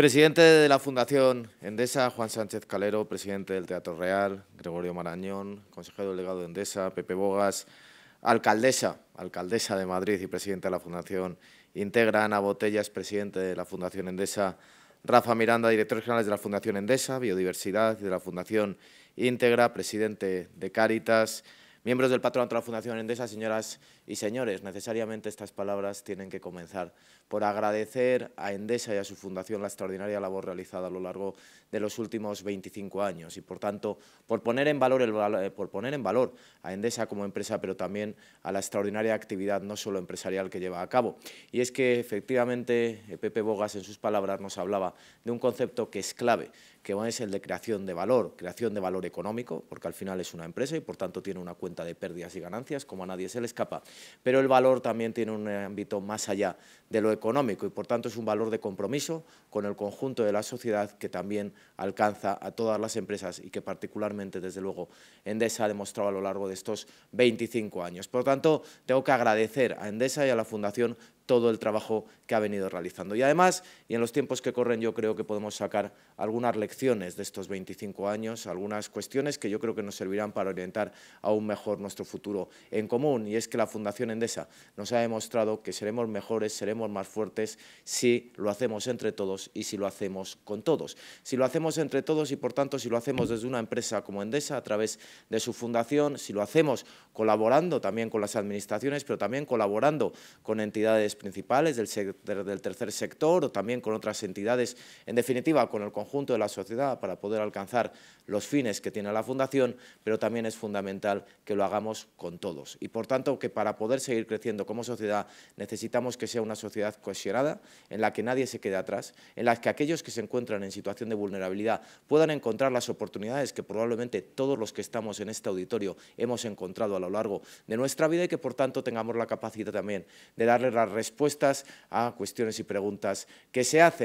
Presidente de la Fundación Endesa, Juan Sánchez Calero, presidente del Teatro Real, Gregorio Marañón, consejero delegado de Endesa, Pepe Bogas, alcaldesa, alcaldesa de Madrid y presidente de la Fundación Integra, Ana Botellas, presidente de la Fundación Endesa, Rafa Miranda, director general de la Fundación Endesa, Biodiversidad y de la Fundación Integra, presidente de Cáritas, Miembros del Patronato de la Fundación Endesa, señoras y señores, necesariamente estas palabras tienen que comenzar por agradecer a Endesa y a su fundación la extraordinaria labor realizada a lo largo de los últimos 25 años y, por tanto, por poner en valor, eh, por poner en valor a Endesa como empresa, pero también a la extraordinaria actividad no solo empresarial que lleva a cabo. Y es que, efectivamente, Pepe Bogas, en sus palabras, nos hablaba de un concepto que es clave, que es el de creación de valor, creación de valor económico, porque al final es una empresa y por tanto tiene una cuenta de pérdidas y ganancias, como a nadie se le escapa, pero el valor también tiene un ámbito más allá de lo económico y por tanto es un valor de compromiso con el conjunto de la sociedad que también alcanza a todas las empresas y que particularmente, desde luego, Endesa ha demostrado a lo largo de estos 25 años. Por tanto, tengo que agradecer a Endesa y a la Fundación todo el trabajo que ha venido realizando. Y además, y en los tiempos que corren, yo creo que podemos sacar algunas lecciones de estos 25 años, algunas cuestiones que yo creo que nos servirán para orientar aún mejor nuestro futuro en común. Y es que la Fundación Endesa nos ha demostrado que seremos mejores, seremos más fuertes si lo hacemos entre todos y si lo hacemos con todos. Si lo hacemos entre todos y, por tanto, si lo hacemos desde una empresa como Endesa, a través de su fundación, si lo hacemos colaborando también con las administraciones, pero también colaborando con entidades principales del, tercer sector o también con otras entidades, en definitiva con el conjunto de la sociedad para poder alcanzar los fines que tiene la Fundación, pero también es fundamental que lo hagamos con todos. Y por tanto que para poder seguir creciendo como sociedad necesitamos que sea una sociedad cohesionada, en la que nadie se quede atrás, en la que aquellos que se encuentran en situación de vulnerabilidad puedan encontrar las oportunidades que probablemente todos los que estamos en este auditorio hemos encontrado a lo largo de nuestra vida y que por tanto tengamos la capacidad también de darle las respuestas a cuestiones y preguntas que se hacen.